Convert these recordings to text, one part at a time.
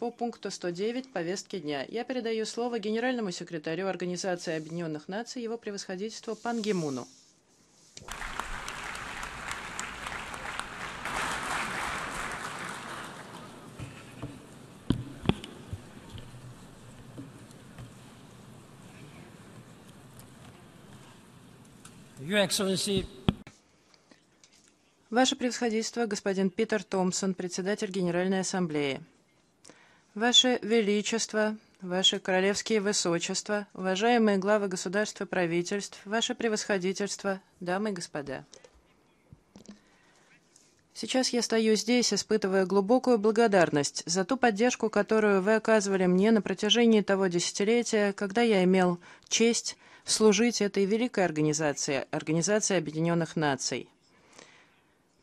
по пункту 109 повестки дня. Я передаю слово генеральному секретарю Организации Объединенных Наций, его превосходительству Пан Гимуну. Ваше превосходительство, господин Питер Томпсон, председатель Генеральной Ассамблеи. Ваше Величество, Ваши Королевские Высочества, уважаемые главы государств и правительств, Ваше Превосходительство, дамы и господа. Сейчас я стою здесь, испытывая глубокую благодарность за ту поддержку, которую вы оказывали мне на протяжении того десятилетия, когда я имел честь служить этой великой организации, Организации Объединенных Наций.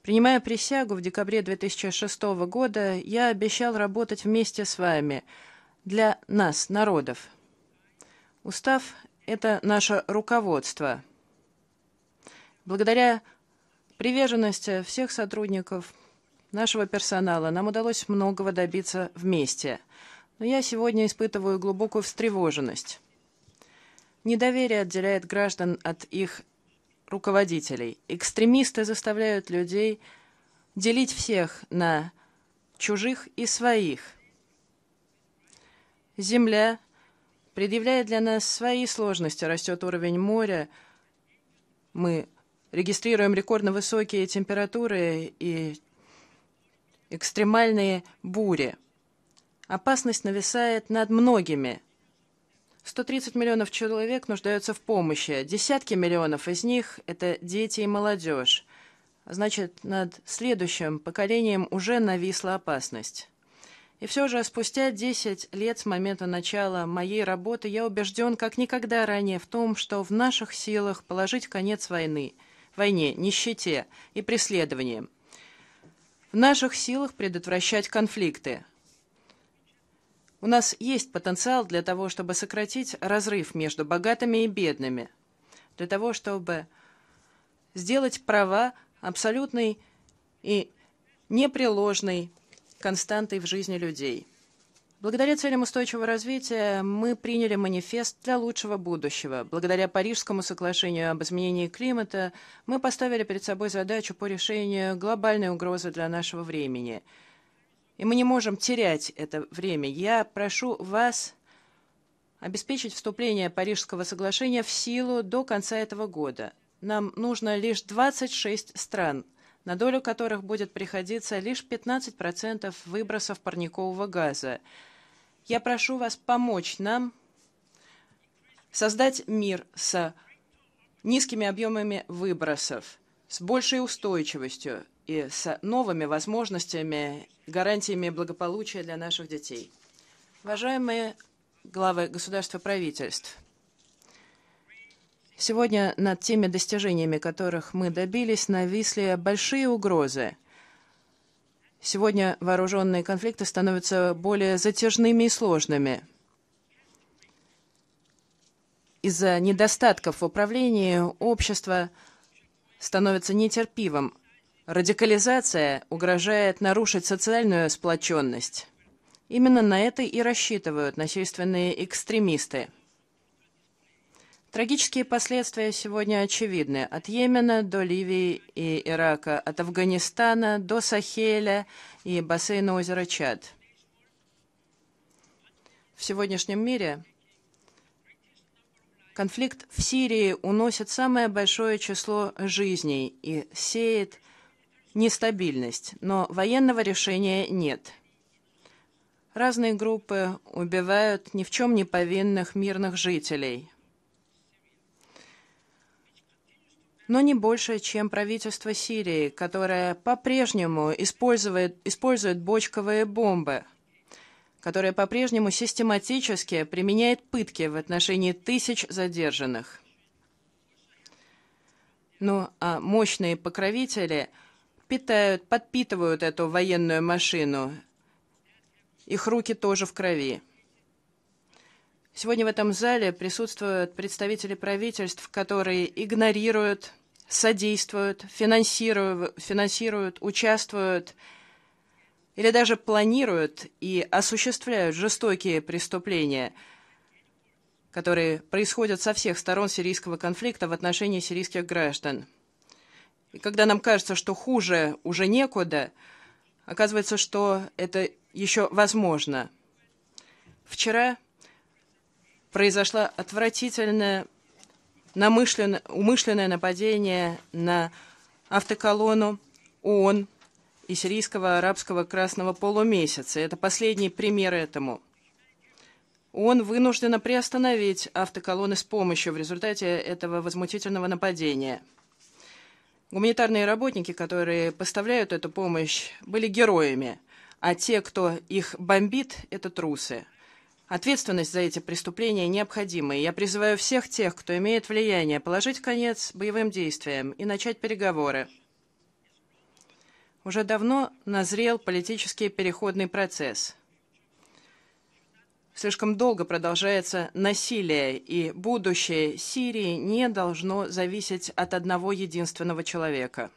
Принимая присягу в декабре 2006 года, я обещал работать вместе с вами для нас, народов. Устав – это наше руководство. Благодаря приверженности всех сотрудников нашего персонала нам удалось многого добиться вместе. Но я сегодня испытываю глубокую встревоженность. Недоверие отделяет граждан от их руководителей. Экстремисты заставляют людей делить всех на чужих и своих. Земля предъявляет для нас свои сложности. Растет уровень моря. Мы регистрируем рекордно высокие температуры и экстремальные бури. Опасность нависает над многими – 130 миллионов человек нуждаются в помощи. Десятки миллионов из них – это дети и молодежь. Значит, над следующим поколением уже нависла опасность. И все же спустя 10 лет с момента начала моей работы я убежден как никогда ранее в том, что в наших силах положить конец войны, войне, нищете и преследованиям. В наших силах предотвращать конфликты – у нас есть потенциал для того, чтобы сократить разрыв между богатыми и бедными, для того, чтобы сделать права абсолютной и непреложной константой в жизни людей. Благодаря целям устойчивого развития мы приняли манифест для лучшего будущего. Благодаря Парижскому соглашению об изменении климата мы поставили перед собой задачу по решению глобальной угрозы для нашего времени – и мы не можем терять это время. Я прошу вас обеспечить вступление Парижского соглашения в силу до конца этого года. Нам нужно лишь 26 стран, на долю которых будет приходиться лишь 15% выбросов парникового газа. Я прошу вас помочь нам создать мир с низкими объемами выбросов, с большей устойчивостью и с новыми возможностями гарантиями благополучия для наших детей. Уважаемые главы государств и правительств, сегодня над теми достижениями, которых мы добились, нависли большие угрозы. Сегодня вооруженные конфликты становятся более затяжными и сложными. Из-за недостатков в управлении общество становится нетерпивым Радикализация угрожает нарушить социальную сплоченность. Именно на это и рассчитывают насильственные экстремисты. Трагические последствия сегодня очевидны. От Йемена до Ливии и Ирака, от Афганистана до Сахеля и бассейна озера Чад. В сегодняшнем мире конфликт в Сирии уносит самое большое число жизней и сеет нестабильность, но военного решения нет. Разные группы убивают ни в чем не повинных мирных жителей. Но не больше, чем правительство Сирии, которое по-прежнему использует, использует бочковые бомбы – которое по-прежнему систематически применяет пытки в отношении тысяч задержанных. Ну а мощные покровители – питают, подпитывают эту военную машину. Их руки тоже в крови. Сегодня в этом зале присутствуют представители правительств, которые игнорируют, содействуют, финансируют, финансируют участвуют или даже планируют и осуществляют жестокие преступления – которые происходят со всех сторон сирийского конфликта в отношении сирийских граждан. И когда нам кажется, что хуже уже некуда, оказывается, что это еще возможно. Вчера произошло отвратительное умышленное нападение на автоколонну ООН и сирийского арабского красного полумесяца. Это последний пример этому. ООН вынуждена приостановить автоколонны с помощью в результате этого возмутительного нападения – Гуманитарные работники, которые поставляют эту помощь, были героями, а те, кто их бомбит, это трусы. Ответственность за эти преступления необходима, и я призываю всех тех, кто имеет влияние, положить конец боевым действиям и начать переговоры. Уже давно назрел политический переходный процесс – Слишком долго продолжается насилие, и будущее Сирии не должно зависеть от одного единственного человека.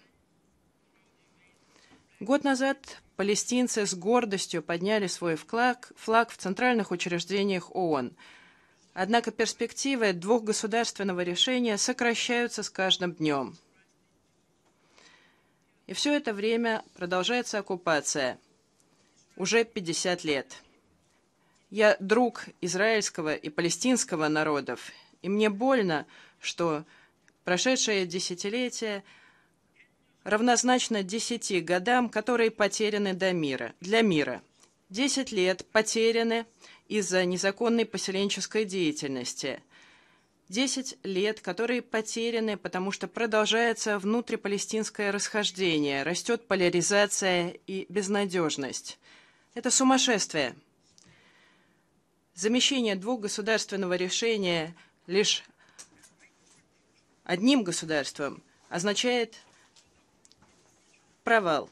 Год назад палестинцы с гордостью подняли свой флаг, флаг в центральных учреждениях ООН. Однако перспективы двухгосударственного решения сокращаются с каждым днем. И все это время продолжается оккупация. Уже 50 лет. Я друг израильского и палестинского народов, и мне больно, что прошедшее десятилетие равнозначно десяти годам, которые потеряны до мира, для мира. Десять лет потеряны из-за незаконной поселенческой деятельности. Десять лет, которые потеряны, потому что продолжается внутрипалестинское расхождение, растет поляризация и безнадежность. Это сумасшествие замещение двух государственного решения лишь одним государством означает провал,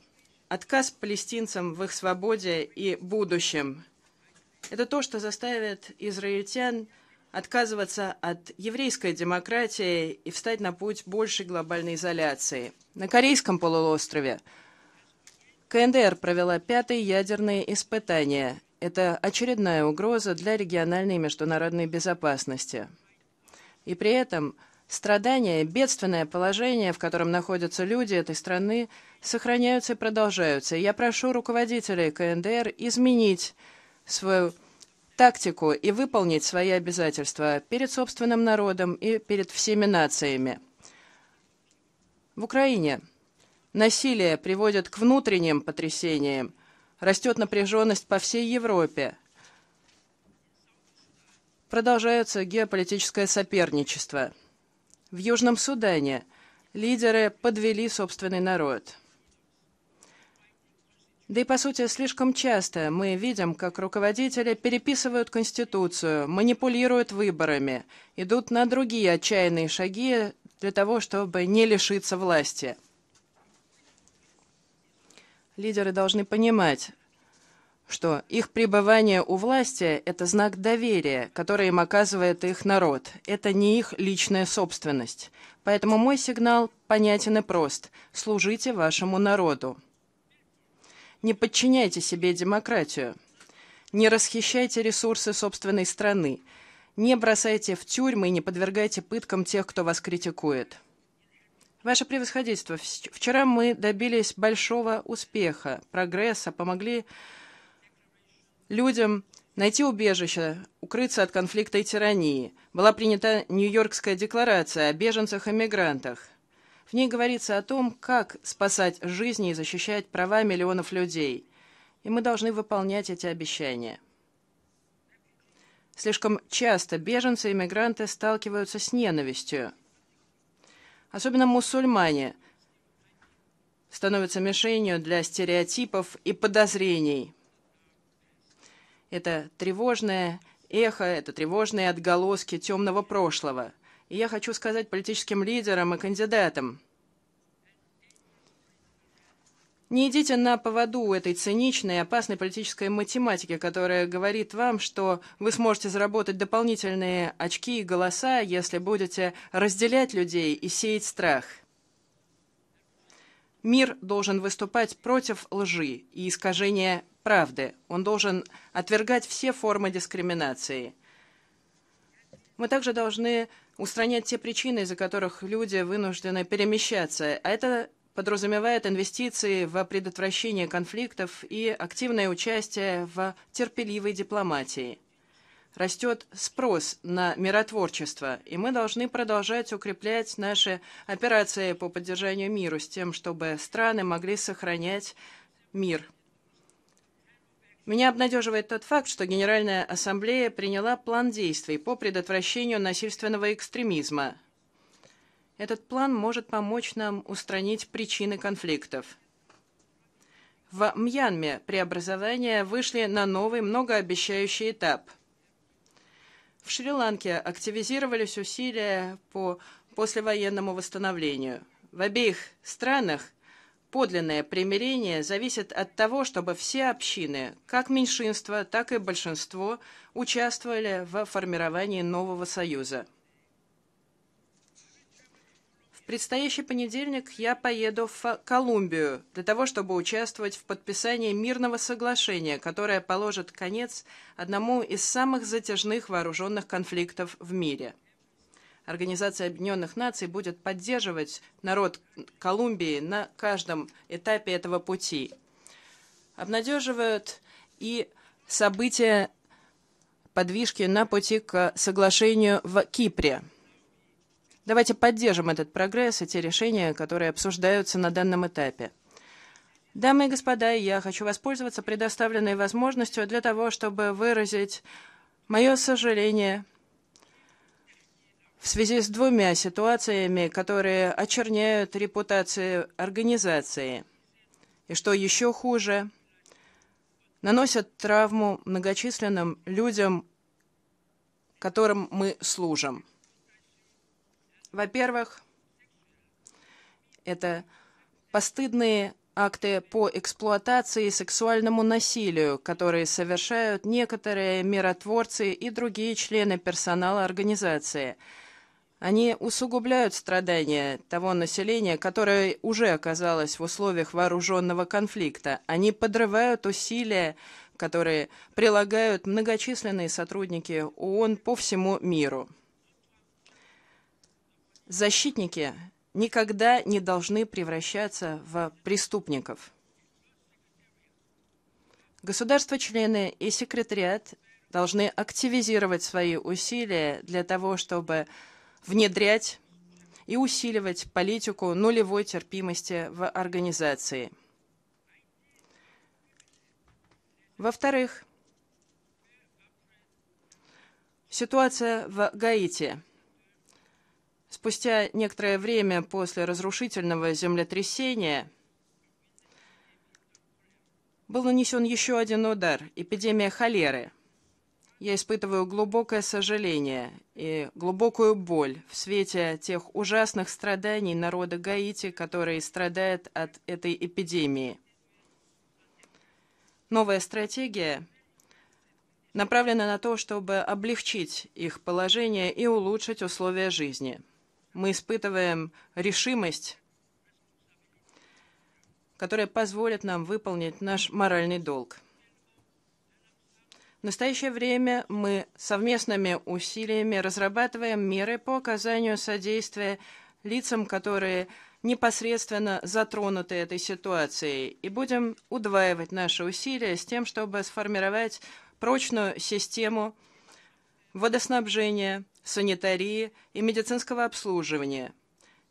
отказ палестинцам в их свободе и будущем. Это то, что заставит израильтян отказываться от еврейской демократии и встать на путь большей глобальной изоляции. На Корейском полуострове КНДР провела пятое ядерное испытание. Это очередная угроза для региональной и международной безопасности. И при этом страдания, бедственное положение, в котором находятся люди этой страны, сохраняются и продолжаются. я прошу руководителей КНДР изменить свою тактику и выполнить свои обязательства перед собственным народом и перед всеми нациями. В Украине насилие приводит к внутренним потрясениям, Растет напряженность по всей Европе. Продолжается геополитическое соперничество. В Южном Судане лидеры подвели собственный народ. Да и, по сути, слишком часто мы видим, как руководители переписывают Конституцию, манипулируют выборами, идут на другие отчаянные шаги для того, чтобы не лишиться власти. Лидеры должны понимать, что их пребывание у власти – это знак доверия, который им оказывает их народ. Это не их личная собственность. Поэтому мой сигнал понятен и прост. Служите вашему народу. Не подчиняйте себе демократию. Не расхищайте ресурсы собственной страны. Не бросайте в тюрьмы и не подвергайте пыткам тех, кто вас критикует. Ваше превосходительство, вчера мы добились большого успеха, прогресса, помогли людям найти убежище, укрыться от конфликта и тирании. Была принята Нью-Йоркская декларация о беженцах и мигрантах. В ней говорится о том, как спасать жизни и защищать права миллионов людей. И мы должны выполнять эти обещания. Слишком часто беженцы и мигранты сталкиваются с ненавистью особенно мусульмане, становятся мишенью для стереотипов и подозрений. Это тревожное эхо, это тревожные отголоски темного прошлого. И я хочу сказать политическим лидерам и кандидатам – не идите на поводу этой циничной и опасной политической математики, которая говорит вам, что вы сможете заработать дополнительные очки и голоса, если будете разделять людей и сеять страх. Мир должен выступать против лжи и искажения правды. Он должен отвергать все формы дискриминации. Мы также должны устранять те причины, из-за которых люди вынуждены перемещаться. А это подразумевает инвестиции в предотвращение конфликтов и активное участие в терпеливой дипломатии. Растет спрос на миротворчество, и мы должны продолжать укреплять наши операции по поддержанию миру с тем, чтобы страны могли сохранять мир. Меня обнадеживает тот факт, что Генеральная Ассамблея приняла план действий по предотвращению насильственного экстремизма – этот план может помочь нам устранить причины конфликтов. В Мьянме преобразования вышли на новый многообещающий этап. В Шри-Ланке активизировались усилия по послевоенному восстановлению. В обеих странах подлинное примирение зависит от того, чтобы все общины, как меньшинство, так и большинство, участвовали в формировании нового союза предстоящий понедельник я поеду в Колумбию для того, чтобы участвовать в подписании мирного соглашения, которое положит конец одному из самых затяжных вооруженных конфликтов в мире. Организация Объединенных Наций будет поддерживать народ Колумбии на каждом этапе этого пути. Обнадеживают и события подвижки на пути к соглашению в Кипре – Давайте поддержим этот прогресс и те решения, которые обсуждаются на данном этапе. Дамы и господа, я хочу воспользоваться предоставленной возможностью для того, чтобы выразить мое сожаление в связи с двумя ситуациями, которые очерняют репутации организации. И что еще хуже, наносят травму многочисленным людям, которым мы служим. Во-первых, это постыдные акты по эксплуатации и сексуальному насилию, которые совершают некоторые миротворцы и другие члены персонала организации. Они усугубляют страдания того населения, которое уже оказалось в условиях вооруженного конфликта. Они подрывают усилия, которые прилагают многочисленные сотрудники ООН по всему миру. Защитники никогда не должны превращаться в преступников. Государства-члены и секретариат должны активизировать свои усилия для того, чтобы внедрять и усиливать политику нулевой терпимости в организации. Во-вторых, ситуация в Гаити – Спустя некоторое время после разрушительного землетрясения был нанесен еще один удар – эпидемия холеры. Я испытываю глубокое сожаление и глубокую боль в свете тех ужасных страданий народа Гаити, который страдает от этой эпидемии. Новая стратегия направлена на то, чтобы облегчить их положение и улучшить условия жизни – мы испытываем решимость, которая позволит нам выполнить наш моральный долг. В настоящее время мы совместными усилиями разрабатываем меры по оказанию содействия лицам, которые непосредственно затронуты этой ситуацией, и будем удваивать наши усилия с тем, чтобы сформировать прочную систему водоснабжения – санитарии и медицинского обслуживания.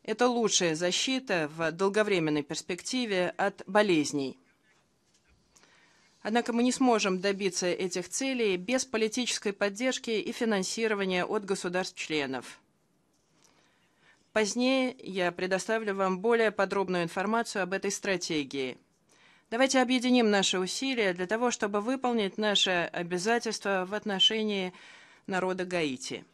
Это лучшая защита в долговременной перспективе от болезней. Однако мы не сможем добиться этих целей без политической поддержки и финансирования от государств-членов. Позднее я предоставлю вам более подробную информацию об этой стратегии. Давайте объединим наши усилия для того, чтобы выполнить наши обязательства в отношении народа Гаити.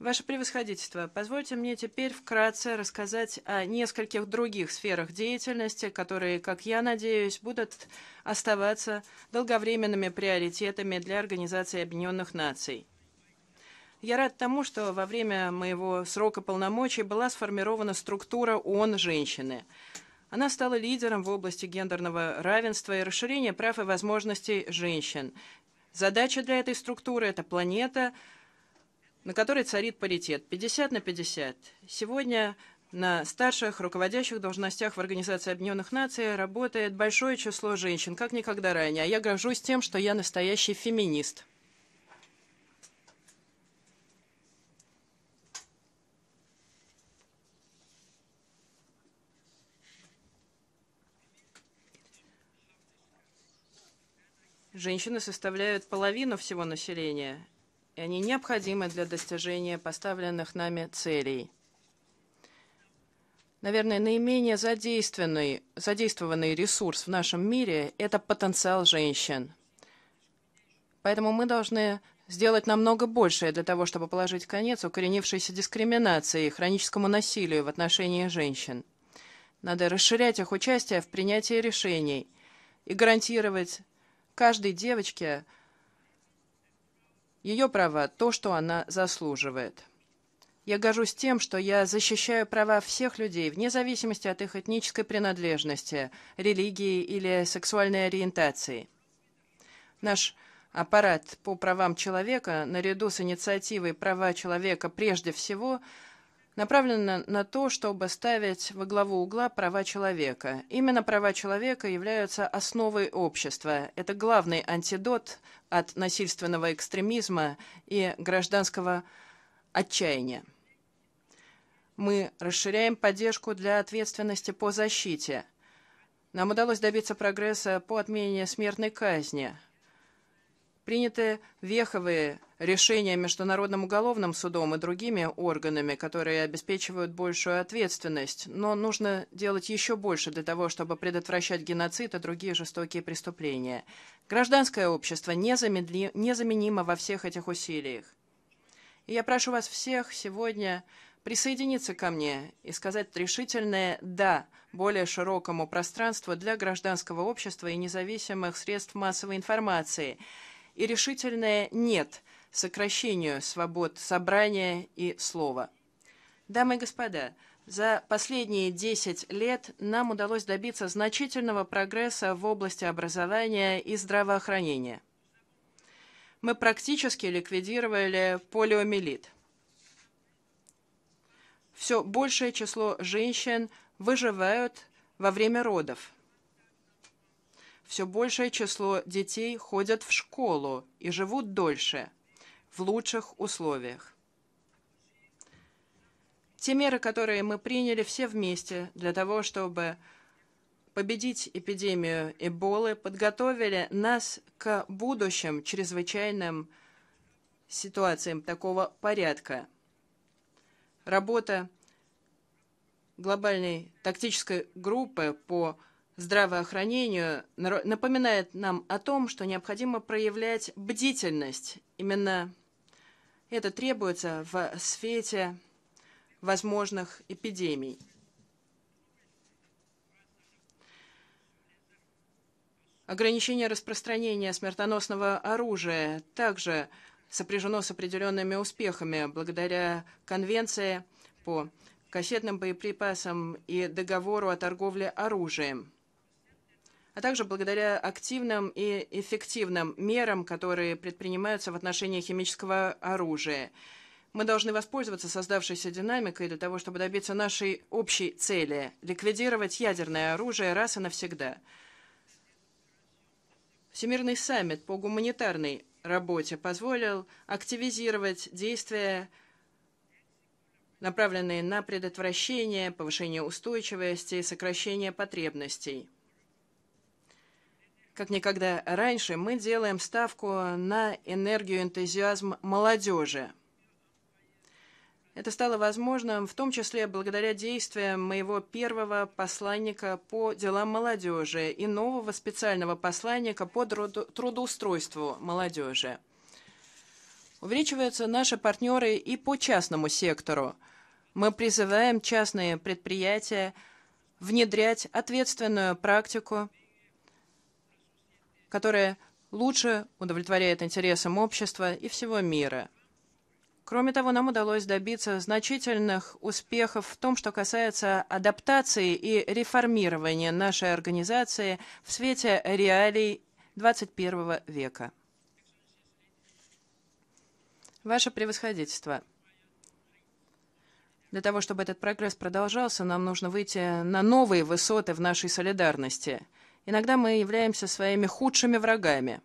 Ваше превосходительство, позвольте мне теперь вкратце рассказать о нескольких других сферах деятельности, которые, как я надеюсь, будут оставаться долговременными приоритетами для Организации Объединенных Наций. Я рад тому, что во время моего срока полномочий была сформирована структура ООН «Женщины». Она стала лидером в области гендерного равенства и расширения прав и возможностей женщин. Задача для этой структуры – это планета – на которой царит паритет 50 на 50. Сегодня на старших руководящих должностях в Организации Объединенных Наций работает большое число женщин, как никогда ранее. А я горжусь тем, что я настоящий феминист. Женщины составляют половину всего населения и они необходимы для достижения поставленных нами целей. Наверное, наименее задействованный, задействованный ресурс в нашем мире – это потенциал женщин. Поэтому мы должны сделать намного большее для того, чтобы положить конец укоренившейся дискриминации и хроническому насилию в отношении женщин. Надо расширять их участие в принятии решений и гарантировать каждой девочке – ее права — то, что она заслуживает. Я горжусь тем, что я защищаю права всех людей, вне зависимости от их этнической принадлежности, религии или сексуальной ориентации. Наш аппарат по правам человека, наряду с инициативой «Права человека прежде всего», направлена на то, чтобы ставить во главу угла права человека. Именно права человека являются основой общества. Это главный антидот от насильственного экстремизма и гражданского отчаяния. Мы расширяем поддержку для ответственности по защите. Нам удалось добиться прогресса по отмене смертной казни. Приняты веховые решения Международным уголовным судом и другими органами, которые обеспечивают большую ответственность, но нужно делать еще больше для того, чтобы предотвращать геноцид и другие жестокие преступления. Гражданское общество незамедли... незаменимо во всех этих усилиях. И я прошу вас всех сегодня присоединиться ко мне и сказать решительное «да» более широкому пространству для гражданского общества и независимых средств массовой информации и решительное «нет» сокращению свобод собрания и слова. Дамы и господа, за последние 10 лет нам удалось добиться значительного прогресса в области образования и здравоохранения. Мы практически ликвидировали полиомиелит. Все большее число женщин выживают во время родов. Все большее число детей ходят в школу и живут дольше – в лучших условиях. Те меры, которые мы приняли все вместе для того, чтобы победить эпидемию Эболы, подготовили нас к будущим чрезвычайным ситуациям такого порядка. Работа глобальной тактической группы по здравоохранению напоминает нам о том, что необходимо проявлять бдительность. Именно это требуется в свете возможных эпидемий. Ограничение распространения смертоносного оружия также сопряжено с определенными успехами благодаря конвенции по кассетным боеприпасам и договору о торговле оружием а также благодаря активным и эффективным мерам, которые предпринимаются в отношении химического оружия. Мы должны воспользоваться создавшейся динамикой для того, чтобы добиться нашей общей цели – ликвидировать ядерное оружие раз и навсегда. Всемирный саммит по гуманитарной работе позволил активизировать действия, направленные на предотвращение, повышение устойчивости и сокращение потребностей. Как никогда раньше мы делаем ставку на энергию, энтузиазм молодежи. Это стало возможным в том числе благодаря действиям моего первого посланника по делам молодежи и нового специального посланника по трудоустройству молодежи. Увеличиваются наши партнеры и по частному сектору. Мы призываем частные предприятия внедрять ответственную практику – которое лучше удовлетворяет интересам общества и всего мира. Кроме того, нам удалось добиться значительных успехов в том, что касается адаптации и реформирования нашей организации в свете реалий XXI века. Ваше превосходительство. Для того, чтобы этот прогресс продолжался, нам нужно выйти на новые высоты в нашей солидарности – Иногда мы являемся своими худшими врагами.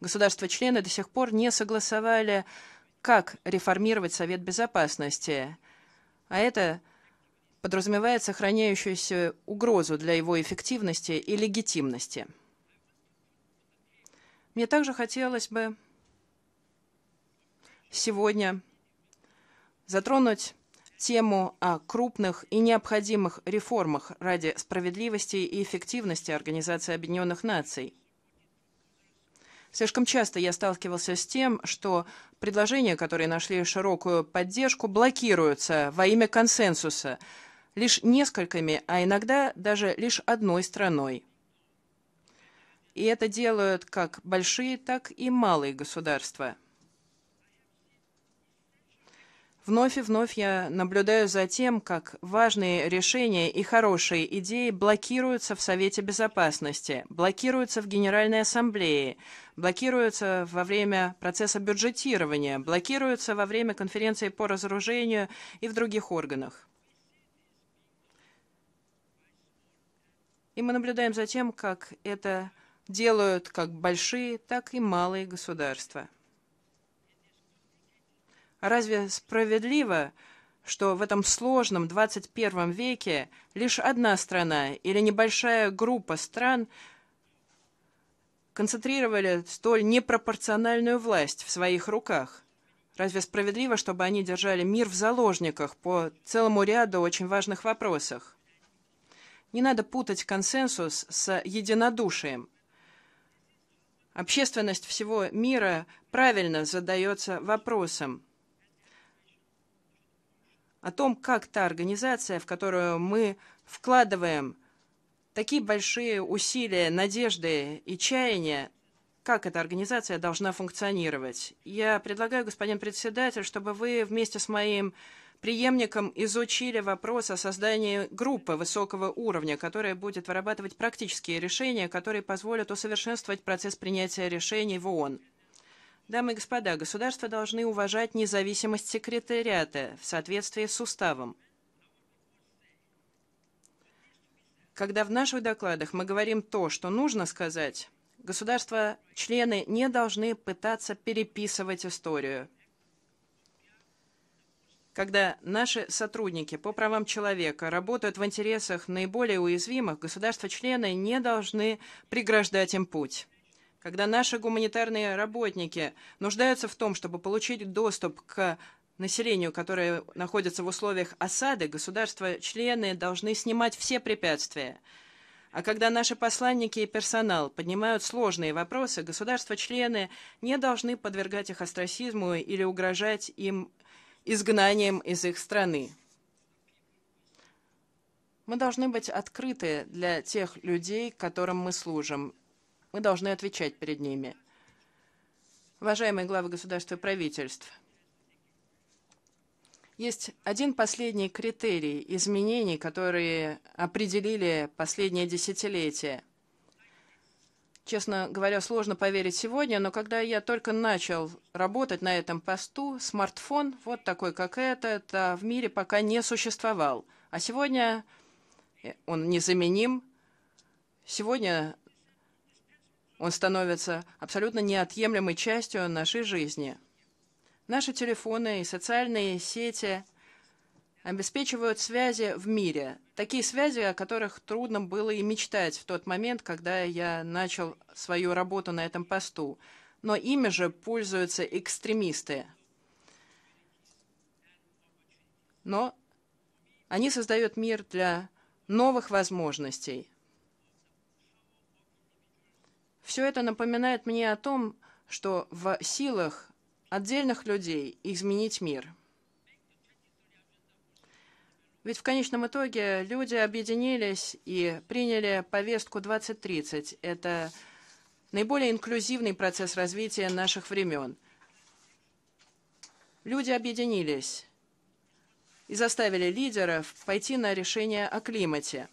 Государства-члены до сих пор не согласовали, как реформировать Совет Безопасности, а это подразумевает сохраняющуюся угрозу для его эффективности и легитимности. Мне также хотелось бы сегодня затронуть тему о крупных и необходимых реформах ради справедливости и эффективности Организации Объединенных Наций. Слишком часто я сталкивался с тем, что предложения, которые нашли широкую поддержку, блокируются во имя консенсуса лишь несколькими, а иногда даже лишь одной страной. И это делают как большие, так и малые государства – Вновь и вновь я наблюдаю за тем, как важные решения и хорошие идеи блокируются в Совете Безопасности, блокируются в Генеральной Ассамблее, блокируются во время процесса бюджетирования, блокируются во время конференции по разоружению и в других органах. И мы наблюдаем за тем, как это делают как большие, так и малые государства. Разве справедливо, что в этом сложном 21 веке лишь одна страна или небольшая группа стран концентрировали столь непропорциональную власть в своих руках? Разве справедливо, чтобы они держали мир в заложниках по целому ряду очень важных вопросов? Не надо путать консенсус с единодушием. Общественность всего мира правильно задается вопросом – о том, как та организация, в которую мы вкладываем такие большие усилия, надежды и чаяния, как эта организация должна функционировать. Я предлагаю, господин председатель, чтобы вы вместе с моим преемником изучили вопрос о создании группы высокого уровня, которая будет вырабатывать практические решения, которые позволят усовершенствовать процесс принятия решений в ООН. Дамы и господа, государства должны уважать независимость секретариата в соответствии с уставом. Когда в наших докладах мы говорим то, что нужно сказать, государства-члены не должны пытаться переписывать историю. Когда наши сотрудники по правам человека работают в интересах наиболее уязвимых, государства-члены не должны преграждать им путь когда наши гуманитарные работники нуждаются в том, чтобы получить доступ к населению, которое находится в условиях осады, государства-члены должны снимать все препятствия. А когда наши посланники и персонал поднимают сложные вопросы, государства-члены не должны подвергать их острасизму или угрожать им изгнанием из их страны. Мы должны быть открыты для тех людей, которым мы служим, мы должны отвечать перед ними. Уважаемые главы государств и правительств, есть один последний критерий изменений, которые определили последнее десятилетие. Честно говоря, сложно поверить сегодня, но когда я только начал работать на этом посту, смартфон, вот такой как этот, а в мире пока не существовал. А сегодня э, он незаменим. Сегодня он становится абсолютно неотъемлемой частью нашей жизни. Наши телефоны и социальные сети обеспечивают связи в мире. Такие связи, о которых трудно было и мечтать в тот момент, когда я начал свою работу на этом посту. Но ими же пользуются экстремисты. Но они создают мир для новых возможностей – все это напоминает мне о том, что в силах отдельных людей изменить мир. Ведь в конечном итоге люди объединились и приняли повестку 2030. Это наиболее инклюзивный процесс развития наших времен. Люди объединились и заставили лидеров пойти на решение о климате.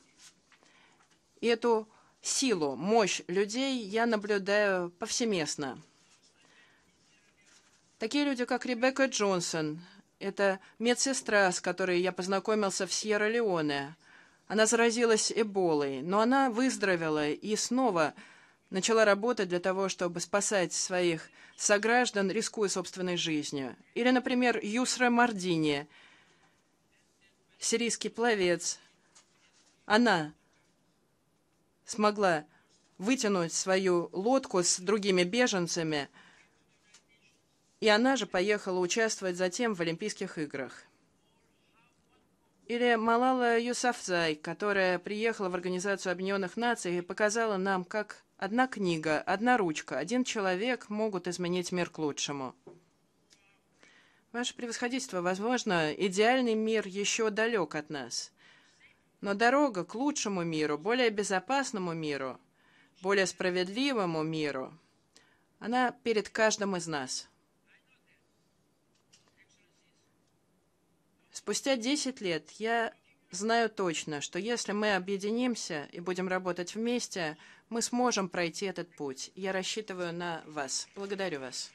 И эту Силу, мощь людей я наблюдаю повсеместно. Такие люди, как Ребекка Джонсон, это медсестра, с которой я познакомился в Сьерра-Леоне. Она заразилась эболой, но она выздоровела и снова начала работать для того, чтобы спасать своих сограждан, рискуя собственной жизнью. Или, например, Юсра Мардини, сирийский пловец. Она смогла вытянуть свою лодку с другими беженцами, и она же поехала участвовать затем в Олимпийских играх. Или Малала Юсафзай, которая приехала в Организацию Объединенных Наций и показала нам, как одна книга, одна ручка, один человек могут изменить мир к лучшему. Ваше превосходительство, возможно, идеальный мир еще далек от нас. Но дорога к лучшему миру, более безопасному миру, более справедливому миру, она перед каждым из нас. Спустя 10 лет я знаю точно, что если мы объединимся и будем работать вместе, мы сможем пройти этот путь. Я рассчитываю на вас. Благодарю вас.